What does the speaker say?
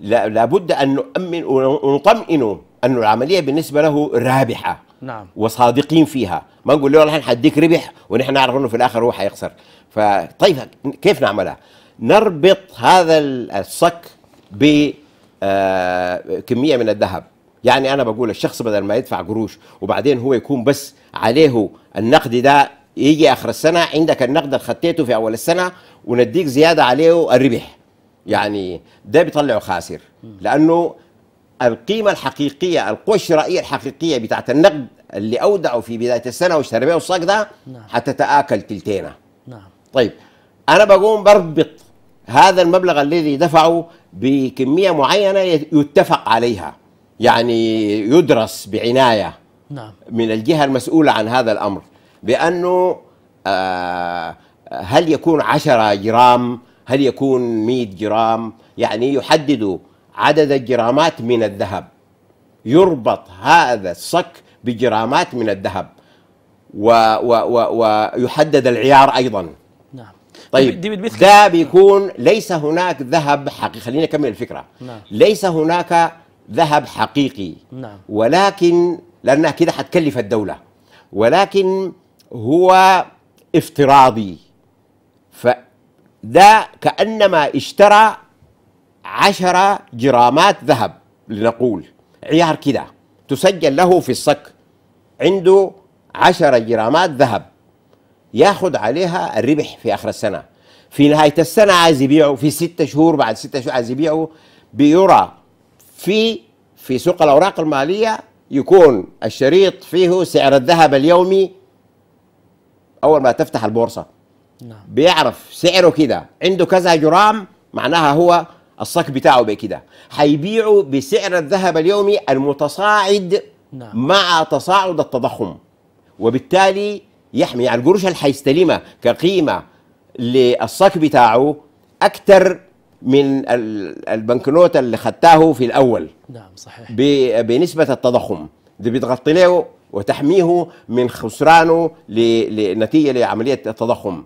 لابد أن نؤمن ونطمئنه أن العملية بالنسبة له رابحة نعم وصادقين فيها ما نقول له والله حديك ربح ونحن نعرف انه في الاخر هو حيخسر فطيب كيف نعملها نربط هذا الصك ب آه، كميه من الذهب يعني انا بقول الشخص بدل ما يدفع قروش وبعدين هو يكون بس عليه النقد ده يجي اخر السنه عندك النقد اللي في اول السنه ونديك زياده عليه الربح يعني ده بيطلعه خاسر لانه القيمه الحقيقيه القوه الشرائيه الحقيقيه بتاعت النقد اللي أودعه في بدايه السنه واشترى بيه الصاج ده نعم. حتتاكل تلتينا نعم طيب انا بقوم بربط هذا المبلغ الذي دفعه بكميه معينه يتفق عليها يعني يدرس بعنايه نعم. من الجهه المسؤوله عن هذا الامر بانه آه هل يكون 10 جرام هل يكون 100 جرام يعني يحددوا عدد الجرامات من الذهب يربط هذا الصك بجرامات من الذهب ويحدد العيار ايضا نعم طيب ده بيكون ليس هناك ذهب حقيقي خليني اكمل الفكره نعم. ليس هناك ذهب حقيقي نعم. ولكن لانها كده حتكلف الدوله ولكن هو افتراضي ف ده كأنما اشترى عشرة جرامات ذهب لنقول عيار كده تسجل له في الصك عنده عشرة جرامات ذهب ياخد عليها الربح في آخر السنة في نهاية السنة عايز يبيعه في ستة شهور بعد ستة شهور عايز يبيعه بيرى في في سوق الأوراق المالية يكون الشريط فيه سعر الذهب اليومي أول ما تفتح البورصة نعم. بيعرف سعره كده عنده كذا جرام معناها هو الصك بتاعه بكده هيبيعه بسعر الذهب اليومي المتصاعد نعم. مع تصاعد التضخم وبالتالي يحمي يعني القروش اللي هيستلمها كقيمه للصك بتاعه اكثر من البنكنوت اللي خدتاه في الاول نعم صحيح بنسبه التضخم دي بتغطي له وتحميه من خسرانه لنتيجه لعمليه التضخم